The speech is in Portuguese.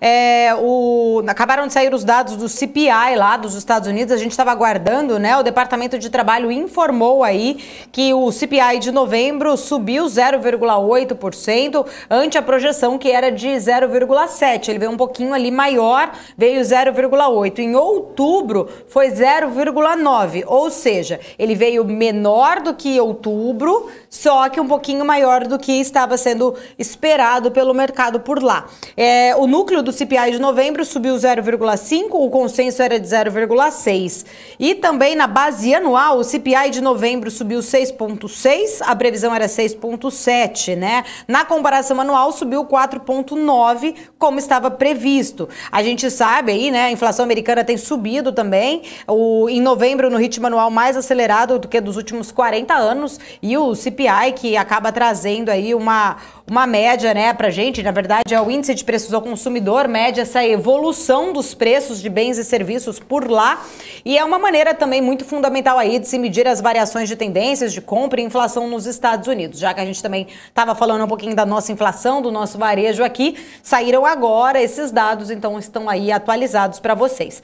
É, o, acabaram de sair os dados do CPI lá dos Estados Unidos, a gente estava aguardando, né? O Departamento de Trabalho informou aí que o CPI de novembro subiu 0,8% ante a projeção que era de 0,7%. Ele veio um pouquinho ali maior, veio 0,8%. Em outubro foi 0,9%, ou seja, ele veio menor do que outubro, só que um pouquinho maior do que estava sendo esperado pelo mercado por lá. É, o o núcleo do CPI de novembro subiu 0,5, o consenso era de 0,6. E também na base anual, o CPI de novembro subiu 6,6, a previsão era 6,7, né? Na comparação anual, subiu 4,9, como estava previsto. A gente sabe aí, né? A inflação americana tem subido também, o, em novembro, no ritmo anual mais acelerado do que dos últimos 40 anos, e o CPI que acaba trazendo aí uma, uma média, né, pra gente, na verdade, é o índice de preços ao consumidor mede essa evolução dos preços de bens e serviços por lá e é uma maneira também muito fundamental aí de se medir as variações de tendências de compra e inflação nos Estados Unidos. Já que a gente também estava falando um pouquinho da nossa inflação, do nosso varejo aqui, saíram agora esses dados, então estão aí atualizados para vocês.